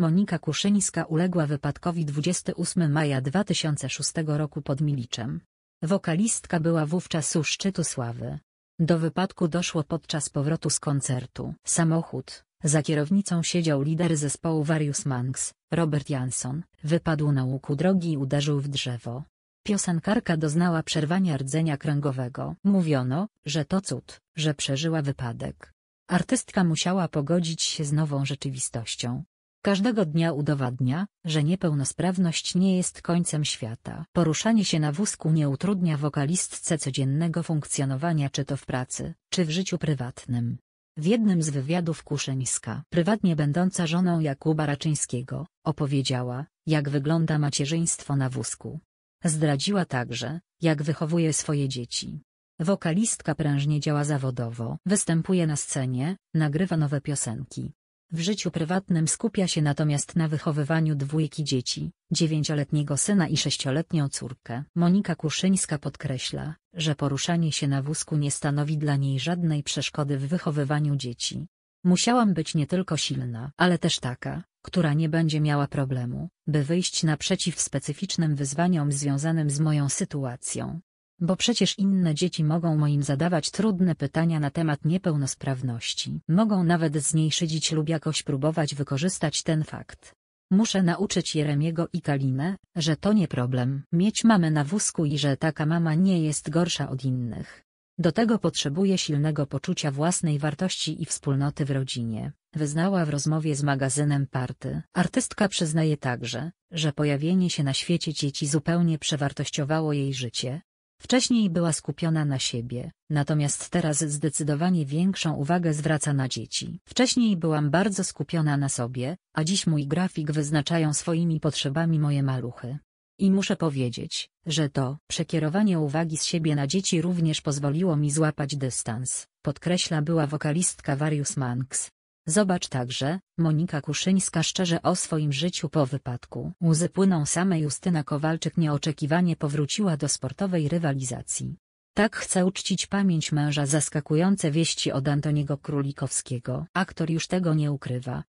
Monika Kuszyńska uległa wypadkowi 28 maja 2006 roku pod Miliczem. Wokalistka była wówczas u szczytu sławy. Do wypadku doszło podczas powrotu z koncertu. Samochód, za kierownicą siedział lider zespołu Warius Manx, Robert Jansson, wypadł na łuku drogi i uderzył w drzewo. Piosenkarka doznała przerwania rdzenia kręgowego. Mówiono, że to cud, że przeżyła wypadek. Artystka musiała pogodzić się z nową rzeczywistością. Każdego dnia udowadnia, że niepełnosprawność nie jest końcem świata. Poruszanie się na wózku nie utrudnia wokalistce codziennego funkcjonowania czy to w pracy, czy w życiu prywatnym. W jednym z wywiadów Kuszyńska, prywatnie będąca żoną Jakuba Raczyńskiego, opowiedziała, jak wygląda macierzyństwo na wózku. Zdradziła także, jak wychowuje swoje dzieci. Wokalistka prężnie działa zawodowo, występuje na scenie, nagrywa nowe piosenki. W życiu prywatnym skupia się natomiast na wychowywaniu dwójki dzieci, dziewięcioletniego syna i sześcioletnią córkę. Monika Kuszyńska podkreśla, że poruszanie się na wózku nie stanowi dla niej żadnej przeszkody w wychowywaniu dzieci. Musiałam być nie tylko silna, ale też taka, która nie będzie miała problemu, by wyjść naprzeciw specyficznym wyzwaniom związanym z moją sytuacją bo przecież inne dzieci mogą moim zadawać trudne pytania na temat niepełnosprawności. Mogą nawet szydzić lub jakoś próbować wykorzystać ten fakt. Muszę nauczyć Jeremiego i Kalinę, że to nie problem mieć mamy na wózku i że taka mama nie jest gorsza od innych. Do tego potrzebuje silnego poczucia własnej wartości i wspólnoty w rodzinie, wyznała w rozmowie z magazynem Party. Artystka przyznaje także, że pojawienie się na świecie dzieci zupełnie przewartościowało jej życie, Wcześniej była skupiona na siebie, natomiast teraz zdecydowanie większą uwagę zwraca na dzieci. Wcześniej byłam bardzo skupiona na sobie, a dziś mój grafik wyznaczają swoimi potrzebami moje maluchy. I muszę powiedzieć, że to przekierowanie uwagi z siebie na dzieci również pozwoliło mi złapać dystans, podkreśla była wokalistka Varius Manx, Zobacz także, Monika Kuszyńska szczerze o swoim życiu po wypadku. Łzy płyną same Justyna Kowalczyk nieoczekiwanie powróciła do sportowej rywalizacji. Tak chce uczcić pamięć męża zaskakujące wieści od Antoniego Królikowskiego. Aktor już tego nie ukrywa,